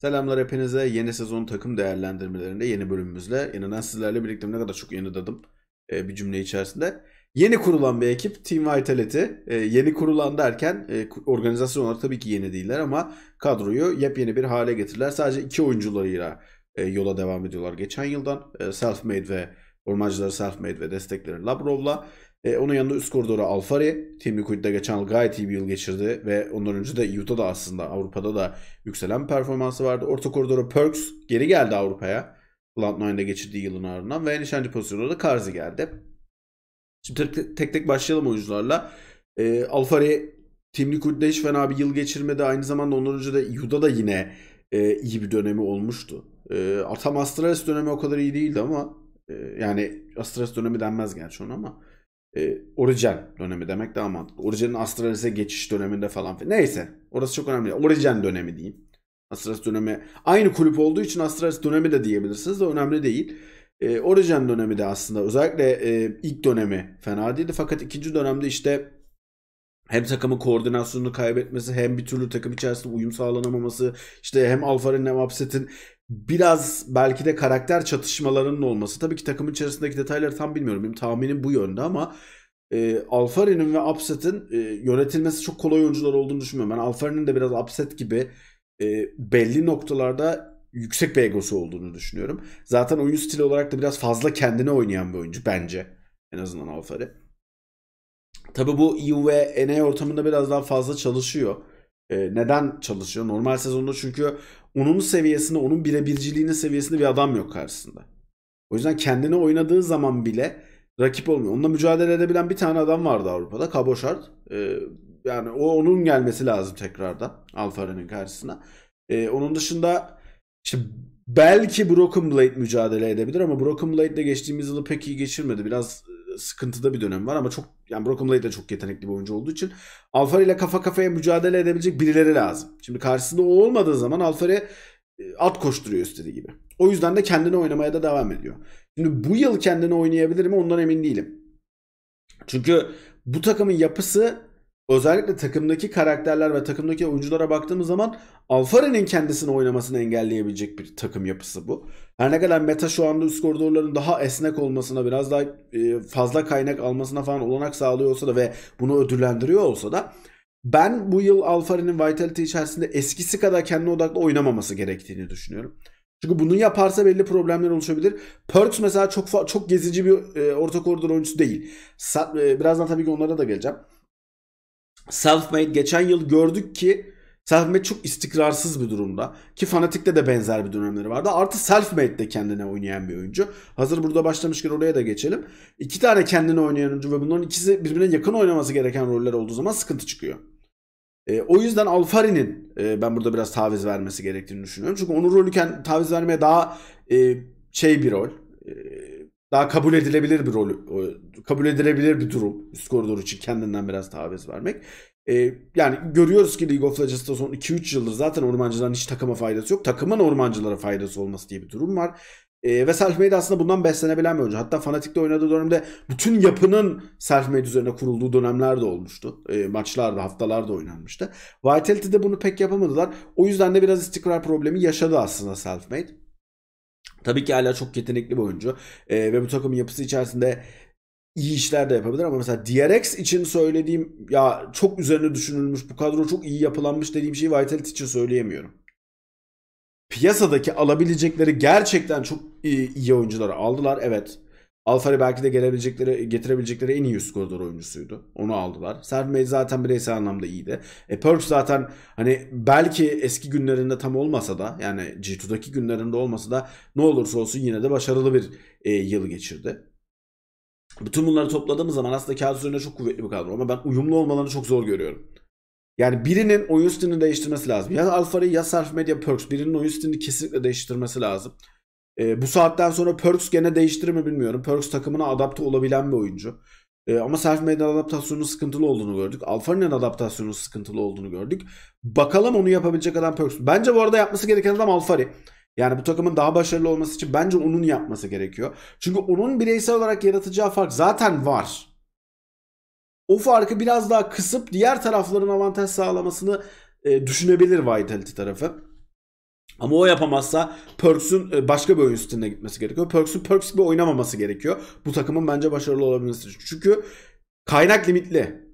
Selamlar hepinize. Yeni sezon takım değerlendirmelerinde yeni bölümümüzle inanan sizlerle birlikte ne kadar çok yanıdadım e, bir cümle içerisinde. Yeni kurulan bir ekip Team Vitality. E, yeni kurulan derken e, organizasyon olarak tabii ki yeni değiller ama kadroyu yepyeni bir hale getirdiler. Sadece iki oyuncularıyla e, yola devam ediyorlar geçen yıldan. E, Selfmade ve Ormancıları Selfmade ve destekleri Labrov'la. E, onun yanında üst koridora Alfari. Team Liquid'de geçen yıl gayet iyi bir yıl geçirdi. Ve ondan önce de Utah'da aslında Avrupa'da da yükselen performansı vardı. Orta koridora Perks geri geldi Avrupa'ya. Cloud9'da geçirdiği yılın ardından. Ve en nişancı pozisyonuna da Karzi geldi. Şimdi tek tek, başlayalım oyuncularla. E, Alfari Team Liquid'de hiç fena bir yıl geçirmedi. Aynı zamanda ondan önce de da yine e, iyi bir dönemi olmuştu. E, Atam Astralis dönemi o kadar iyi değildi ama e, yani Astralis dönemi denmez gerçi ona ama e, Origen dönemi demek daha mantıklı. orijenin Astralis'e geçiş döneminde falan. Neyse orası çok önemli. orijen dönemi diyeyim. Astralis dönemi aynı kulüp olduğu için Astralis dönemi de diyebilirsiniz de önemli değil. E, Origen dönemi de aslında özellikle e, ilk dönemi fena değildi fakat ikinci dönemde işte hem takımın koordinasyonunu kaybetmesi hem bir türlü takım içerisinde uyum sağlanamaması işte hem Alfa'nın hem Upset'in biraz belki de karakter çatışmalarının olması. Tabii ki takımın içerisindeki detayları tam bilmiyorum. Benim tahminim bu yönde ama e, Alfaren'in ve Upset'in e, yönetilmesi çok kolay oyuncular olduğunu düşünmüyorum. Ben yani Alfaren'in de biraz Upset gibi e, belli noktalarda yüksek bir egosu olduğunu düşünüyorum. Zaten oyun stili olarak da biraz fazla kendine oynayan bir oyuncu bence. En azından Alfaren. tabii bu EU ve NA ortamında biraz daha fazla çalışıyor. E, neden çalışıyor? Normal sezonda çünkü onun seviyesinde, onun birebirciliğinin seviyesinde bir adam yok karşısında. O yüzden kendine oynadığı zaman bile rakip olmuyor. Onunla mücadele edebilen bir tane adam vardı Avrupa'da. Kaboşard. E, ee, yani o onun gelmesi lazım tekrardan Alfare'nin karşısına. E, onun dışında işte belki Broken Blade mücadele edebilir ama Broken Blade de geçtiğimiz yılı pek iyi geçirmedi. Biraz sıkıntıda bir dönem var ama çok yani Brockham Lay da çok yetenekli bir oyuncu olduğu için Alfaro ile kafa kafaya mücadele edebilecek birileri lazım. Şimdi karşısında o olmadığı zaman Alfaro e, at koşturuyor istediği gibi. O yüzden de kendini oynamaya da devam ediyor. Şimdi bu yıl kendini oynayabilir mi ondan emin değilim. Çünkü bu takımın yapısı özellikle takımdaki karakterler ve takımdaki oyunculara baktığımız zaman Alfarin'in kendisini oynamasını engelleyebilecek bir takım yapısı bu. Her ne kadar meta şu anda üst koridorların daha esnek olmasına biraz daha e, fazla kaynak almasına falan olanak sağlıyor olsa da ve bunu ödüllendiriyor olsa da ben bu yıl Alfarin'in Vitality içerisinde eskisi kadar kendine odaklı oynamaması gerektiğini düşünüyorum. Çünkü bunu yaparsa belli problemler oluşabilir. Perks mesela çok çok gezici bir e, orta koridor oyuncusu değil. Sa- e, birazdan tabii ki onlara da geleceğim. Selfmade geçen yıl gördük ki Selfmade çok istikrarsız bir durumda. Ki Fanatik'te de benzer bir dönemleri vardı. Artı Selfmade de kendine oynayan bir oyuncu. Hazır burada başlamışken oraya da geçelim. İki tane kendine oynayan oyuncu ve bunların ikisi birbirine yakın oynaması gereken roller olduğu zaman sıkıntı çıkıyor. E, o yüzden Alfari'nin e, ben burada biraz taviz vermesi gerektiğini düşünüyorum. Çünkü onun rolü taviz vermeye daha e, şey bir rol. E, daha kabul edilebilir bir rol, kabul edilebilir bir durum. Üst koridor için kendinden biraz taviz vermek. Ee, yani görüyoruz ki League of Legends'ta son 2-3 yıldır zaten ormancıların hiç takıma faydası yok. Takımın ormancılara faydası olması diye bir durum var. Ee, ve self-made aslında bundan beslenebilen bir oyuncu. Hatta Fanatic'te oynadığı dönemde bütün yapının self-made üzerine kurulduğu dönemler de olmuştu. Ee, maçlarda, haftalarda oynanmıştı. Vitality'de bunu pek yapamadılar. O yüzden de biraz istikrar problemi yaşadı aslında self-made. Tabii ki hala çok yetenekli bir oyuncu. Ee, ve bu takımın yapısı içerisinde iyi işler de yapabilir ama mesela DRX için söylediğim ya çok üzerine düşünülmüş bu kadro çok iyi yapılanmış dediğim şeyi Vitality için söyleyemiyorum. Piyasadaki alabilecekleri gerçekten çok iyi, iyi oyuncuları aldılar evet. Alfari belki de gelebilecekleri, getirebilecekleri en iyi skorer oyuncusuydu. Onu aldılar. Sermey zaten bireysel anlamda iyiydi. E Perks zaten hani belki eski günlerinde tam olmasa da yani G2'daki günlerinde olmasa da ne olursa olsun yine de başarılı bir e, yıl geçirdi. Bütün bunları topladığımız zaman aslında kağıt üzerinde çok kuvvetli bir kadro ama ben uyumlu olmalarını çok zor görüyorum. Yani birinin oyun stilini değiştirmesi lazım. Ya Alfari ya Serf Media Perks birinin oyun stilini kesinlikle değiştirmesi lazım. E, bu saatten sonra Perks gene değiştirir mi bilmiyorum. Perks takımına adapte olabilen bir oyuncu. E, ama self made adaptasyonunun sıkıntılı olduğunu gördük. Alfarinen adaptasyonunun sıkıntılı olduğunu gördük. Bakalım onu yapabilecek adam Perks. Bence bu arada yapması gereken adam Alfari. Yani bu takımın daha başarılı olması için bence onun yapması gerekiyor. Çünkü onun bireysel olarak yaratacağı fark zaten var. O farkı biraz daha kısıp diğer tarafların avantaj sağlamasını e, düşünebilir Vitality tarafı. Ama o yapamazsa Perks'ün e, başka bir oyun üstünde gitmesi gerekiyor. Perks'ün Perks gibi oynamaması gerekiyor. Bu takımın bence başarılı olabilmesi için. Çünkü kaynak limitli.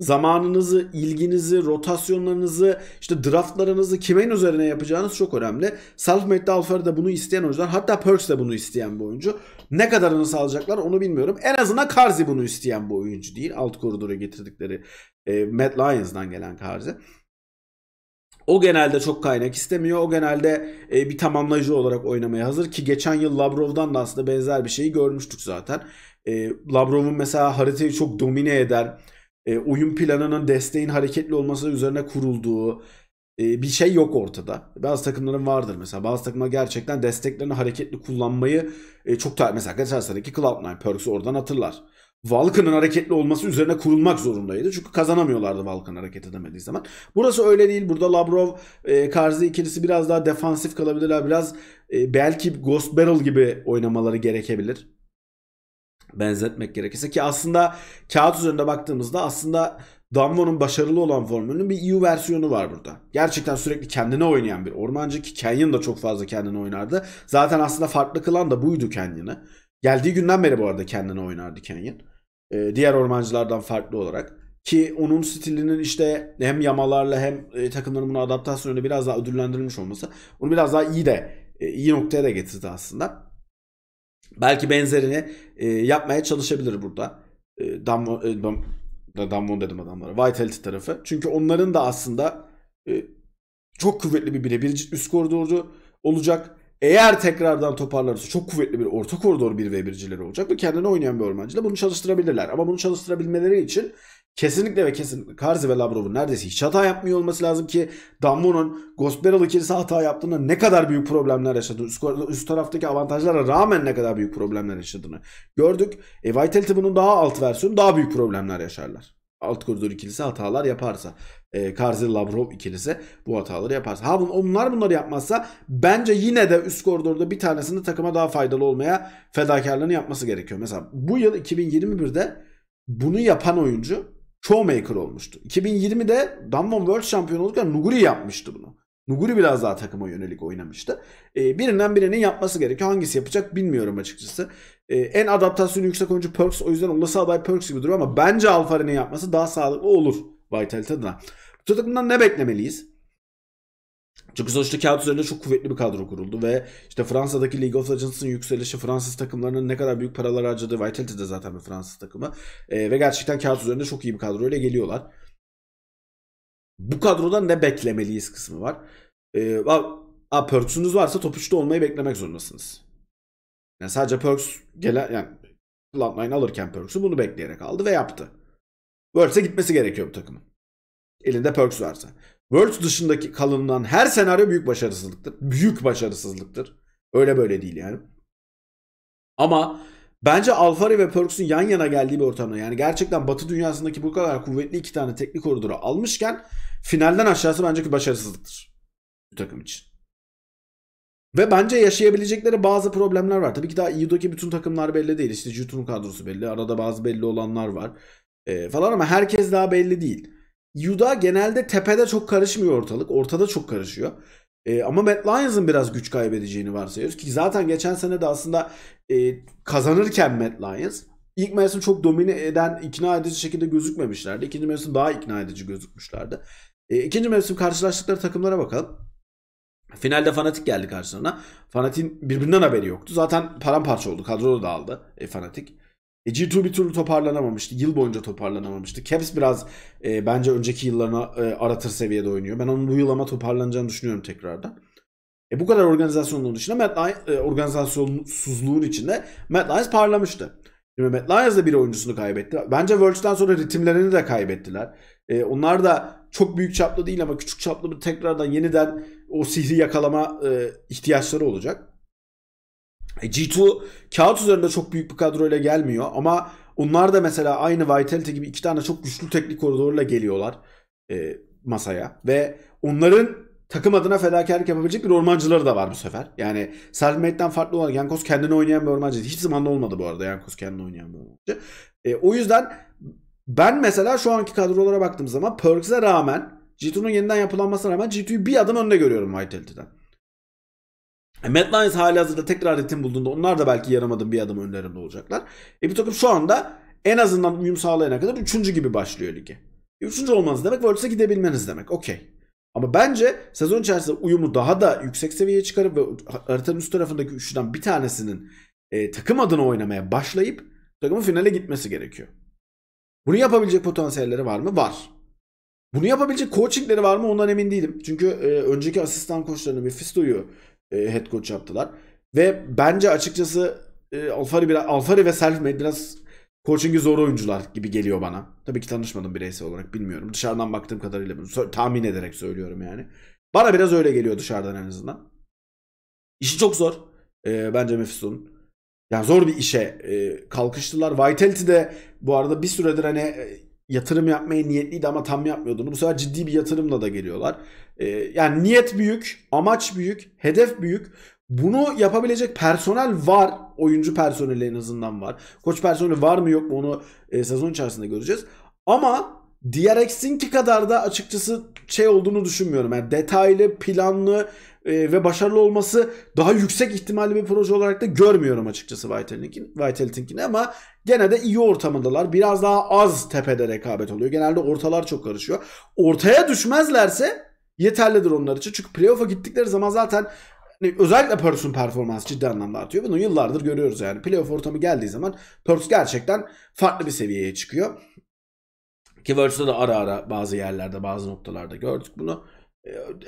Zamanınızı, ilginizi, rotasyonlarınızı, işte draftlarınızı kimin üzerine yapacağınız çok önemli. Selfmade Alfer de bunu isteyen oyuncular. Hatta Perks de bunu isteyen bir oyuncu. Ne kadarını sağlayacaklar onu bilmiyorum. En azından Karzi bunu isteyen bir oyuncu değil. Alt koridora getirdikleri e, Mad Lions'dan gelen Karzi. O genelde çok kaynak istemiyor. O genelde e, bir tamamlayıcı olarak oynamaya hazır ki geçen yıl Labrov'dan da aslında benzer bir şeyi görmüştük zaten. E, Labrov'un mesela haritayı çok domine eder. E, oyun planının desteğin hareketli olması üzerine kurulduğu e, bir şey yok ortada. Bazı takımların vardır mesela. Bazı takımlar gerçekten desteklerini hareketli kullanmayı e, çok da mesela geçen seneki Cloud9 Perks'ü oradan hatırlar. Vulcan'ın hareketli olması üzerine kurulmak zorundaydı. Çünkü kazanamıyorlardı Vulcan hareket edemediği zaman. Burası öyle değil. Burada Labrov, e, Karzi ikilisi biraz daha defansif kalabilirler. Biraz e, belki Ghost Barrel gibi oynamaları gerekebilir. Benzetmek gerekirse ki aslında kağıt üzerinde baktığımızda aslında Danvo'nun başarılı olan formülünün bir EU versiyonu var burada. Gerçekten sürekli kendine oynayan bir ormancı ki Canyon da çok fazla kendine oynardı. Zaten aslında farklı kılan da buydu Canyon'ı. Geldiği günden beri bu arada kendine oynardı Canyon. E, diğer ormancılardan farklı olarak. Ki onun stilinin işte hem yamalarla hem e, takımların buna adaptasyonuyla biraz daha ödüllendirilmiş olması onu biraz daha iyi de e, iyi noktaya da getirdi aslında. Belki benzerini e, yapmaya çalışabilir burada. E, Damwon, e, Dam, Damwon dedim adamlara. Vitality tarafı. Çünkü onların da aslında e, çok kuvvetli bir birebir üst koridoru olacak. Eğer tekrardan toparlarsa çok kuvvetli bir orta koridor 1 ve 1cileri olacak ve kendine oynayan bir ormancı da bunu çalıştırabilirler. Ama bunu çalıştırabilmeleri için kesinlikle ve kesinlikle Karzi ve Lavrov'un neredeyse hiç hata yapmıyor olması lazım ki Dambo'nun Gosperalı ikilisi hata yaptığında ne kadar büyük problemler yaşadığını, üst, üst taraftaki avantajlara rağmen ne kadar büyük problemler yaşadığını gördük. E, Vitality bunun daha alt versiyonu daha büyük problemler yaşarlar alt koridor ikilisi hatalar yaparsa. E, Karzi Lavrov ikilisi bu hataları yaparsa. Ha onlar bunları yapmazsa bence yine de üst koridorda bir tanesini takıma daha faydalı olmaya fedakarlığını yapması gerekiyor. Mesela bu yıl 2021'de bunu yapan oyuncu Showmaker olmuştu. 2020'de Dunman World Şampiyonu olurken Nuguri yapmıştı bunu. Nuguri biraz daha takıma yönelik oynamıştı. E, birinden birinin yapması gerekiyor. Hangisi yapacak bilmiyorum açıkçası. E, en adaptasyonu yüksek oyuncu Perks o yüzden olası aday Perks gibi duruyor ama bence Alfaren'in yapması daha sağlıklı olur Vitality adına. Bu takımdan ne beklemeliyiz? Çünkü sonuçta kağıt üzerinde çok kuvvetli bir kadro kuruldu ve işte Fransa'daki League of Legends'ın yükselişi, Fransız takımlarının ne kadar büyük paralar harcadığı, Vitality de zaten bir Fransız takımı e, ve gerçekten kağıt üzerinde çok iyi bir kadro kadroyla geliyorlar bu kadroda ne beklemeliyiz kısmı var. E, ee, a, a, perks'ünüz varsa top 3'te olmayı beklemek zorundasınız. Yani sadece perks gelen yani Cloud9 alırken perks'ü bunu bekleyerek aldı ve yaptı. Worlds'e gitmesi gerekiyor bu takımın. Elinde perks varsa. Worlds dışındaki kalınlan her senaryo büyük başarısızlıktır. Büyük başarısızlıktır. Öyle böyle değil yani. Ama bence Alfari ve Perks'ün yan yana geldiği bir ortamda yani gerçekten Batı dünyasındaki bu kadar kuvvetli iki tane teknik koridoru almışken Finalden aşağısı bence ki başarısızlıktır. Bu takım için. Ve bence yaşayabilecekleri bazı problemler var. Tabii ki daha EU'daki bütün takımlar belli değil. İşte Jutun'un kadrosu belli. Arada bazı belli olanlar var. E, falan ama herkes daha belli değil. EU'da genelde tepede çok karışmıyor ortalık. Ortada çok karışıyor. E, ama Matt Lyons'ın biraz güç kaybedeceğini varsayıyoruz. Ki zaten geçen sene de aslında e, kazanırken Matt Lyons ilk mevsim çok domine eden, ikna edici şekilde gözükmemişlerdi. İkinci mevsim daha ikna edici gözükmüşlerdi. E, ikinci mevsim karşılaştıkları takımlara bakalım. Finalde Fanatik geldi karşısına. Fanatik'in birbirinden haberi yoktu. Zaten paramparça oldu. Kadro da aldı e, Fanatik. E, G2 bir türlü toparlanamamıştı. Yıl boyunca toparlanamamıştı. Caps biraz e, bence önceki yıllarına e, aratır seviyede oynuyor. Ben onun bu yıl ama toparlanacağını düşünüyorum tekrardan. E, bu kadar organizasyonluğun dışında Matt Lyons, e, organizasyonsuzluğun içinde Matt Lyons parlamıştı. Şimdi Matt Lyons da bir oyuncusunu kaybetti. Bence Worlds'tan sonra ritimlerini de kaybettiler. E, onlar da çok büyük çaplı değil ama küçük çaplı bir tekrardan yeniden o sihri yakalama e, ihtiyaçları olacak. E, G2 kağıt üzerinde çok büyük bir kadroyla gelmiyor ama onlar da mesela aynı Vitality gibi iki tane çok güçlü teknik koridorla geliyorlar e, masaya ve onların takım adına fedakarlık yapabilecek bir ormancıları da var bu sefer. Yani Selfmade'den farklı olarak Yankos kendini oynayan bir ormancı. Hiç zaman olmadı bu arada Yankos kendini oynayan bir ormancı. E, o yüzden ben mesela şu anki kadrolara baktığım zaman Perks'e rağmen G2'nun yeniden yapılanmasına rağmen G2'yu bir adım önde görüyorum Vitality'den. E, Mad Lions hali hazırda tekrar ritim bulduğunda onlar da belki yarım adım bir adım önlerinde olacaklar. E bir takım şu anda en azından uyum sağlayana kadar üçüncü gibi başlıyor ligi. E, üçüncü olmanız demek Worlds'e gidebilmeniz demek. Okey. Ama bence sezon içerisinde uyumu daha da yüksek seviyeye çıkarıp ve haritanın üst tarafındaki üçüden bir tanesinin e, takım adına oynamaya başlayıp takımın finale gitmesi gerekiyor. Bunu yapabilecek potansiyelleri var mı? Var. Bunu yapabilecek coachingleri var mı? Ondan emin değilim. Çünkü e, önceki asistan koçlarını Mephisto'yu e, head coach yaptılar. Ve bence açıkçası e, Alfari, biraz, Alfari ve Selfmade biraz coaching'i zor oyuncular gibi geliyor bana. Tabii ki tanışmadım bireysel olarak bilmiyorum. Dışarıdan baktığım kadarıyla bunu tahmin ederek söylüyorum yani. Bana biraz öyle geliyor dışarıdan en azından. İşi çok zor. E, bence Mephisto'nun yani zor bir işe e, kalkıştılar. Vitality de bu arada bir süredir hani e, yatırım yapmaya niyetliydi ama tam yapmıyordu. Bu sefer ciddi bir yatırımla da geliyorlar. E, yani niyet büyük, amaç büyük, hedef büyük. Bunu yapabilecek personel var. Oyuncu personeli en azından var. Koç personeli var mı yok mu onu e, sezon içerisinde göreceğiz. Ama DRX'inki kadar da açıkçası şey olduğunu düşünmüyorum. Yani detaylı, planlı e, ve başarılı olması daha yüksek ihtimalli bir proje olarak da görmüyorum açıkçası Vitality'nkini ama gene de iyi ortamındalar. Biraz daha az tepede rekabet oluyor. Genelde ortalar çok karışıyor. Ortaya düşmezlerse yeterlidir onlar için. Çünkü playoff'a gittikleri zaman zaten hani özellikle Perth'ün performansı ciddi anlamda artıyor. Bunu yıllardır görüyoruz yani. Playoff ortamı geldiği zaman Perth gerçekten farklı bir seviyeye çıkıyor. Keywords'da da ara ara bazı yerlerde bazı noktalarda gördük bunu.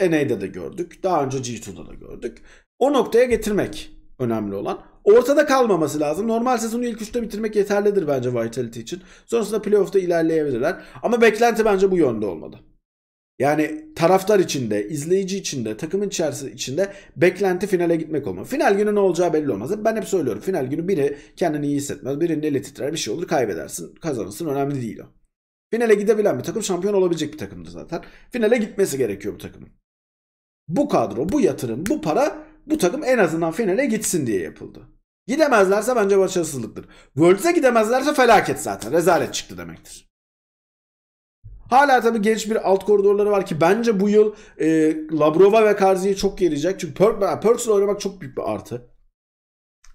Ee, NA'de de gördük. Daha önce G2'da da gördük. O noktaya getirmek önemli olan. Ortada kalmaması lazım. Normal sezonu ilk üçte bitirmek yeterlidir bence Vitality için. Sonrasında playoff'ta ilerleyebilirler. Ama beklenti bence bu yönde olmalı. Yani taraftar içinde, izleyici içinde, takımın içerisinde içinde beklenti finale gitmek olmalı. Final günü ne olacağı belli olmaz. Ben hep söylüyorum. Final günü biri kendini iyi hissetmez. Birinin eli titrer bir şey olur kaybedersin. Kazanırsın önemli değil o. Finale gidebilen bir takım şampiyon olabilecek bir takımdı zaten. Finale gitmesi gerekiyor bu takımın. Bu kadro, bu yatırım, bu para bu takım en azından finale gitsin diye yapıldı. Gidemezlerse bence başarısızlıktır. Worlds'e gidemezlerse felaket zaten. Rezalet çıktı demektir. Hala tabii genç bir alt koridorları var ki bence bu yıl e, Labrova ve Karzi'yi çok gelecek. Çünkü Perk, Perks'le oynamak çok büyük bir artı.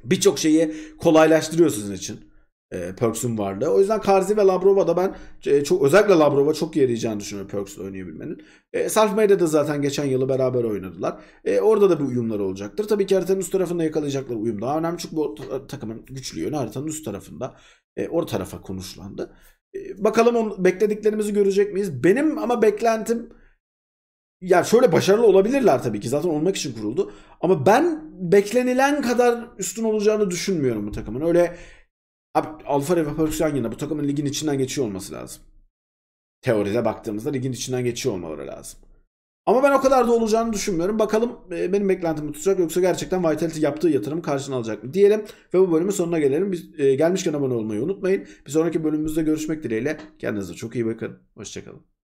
Birçok şeyi kolaylaştırıyor sizin için e, Perks'ün varlığı. O yüzden Karzi ve Labrova da ben e, çok özellikle Labrova çok iyi yarayacağını düşünüyorum Perks'le oynayabilmenin. E, Sarf May'de de zaten geçen yılı beraber oynadılar. E, orada da bir uyumlar olacaktır. Tabii ki haritanın üst tarafında yakalayacaklar uyum daha önemli. Çünkü bu e, takımın güçlü yönü haritanın üst tarafında. E, or tarafa konuşlandı. E, bakalım on beklediklerimizi görecek miyiz? Benim ama beklentim ya şöyle başarılı olabilirler tabii ki zaten olmak için kuruldu. Ama ben beklenilen kadar üstün olacağını düşünmüyorum bu takımın. Öyle Abi alfa reperkusyon yine bu takımın ligin içinden geçiyor olması lazım. Teoride baktığımızda ligin içinden geçiyor olmaları lazım. Ama ben o kadar da olacağını düşünmüyorum. Bakalım e, benim beklentimi tutacak yoksa gerçekten Vitality yaptığı yatırım karşına alacak mı diyelim. Ve bu bölümün sonuna gelelim. Biz, e, gelmişken abone olmayı unutmayın. Bir sonraki bölümümüzde görüşmek dileğiyle. Kendinize çok iyi bakın. Hoşçakalın.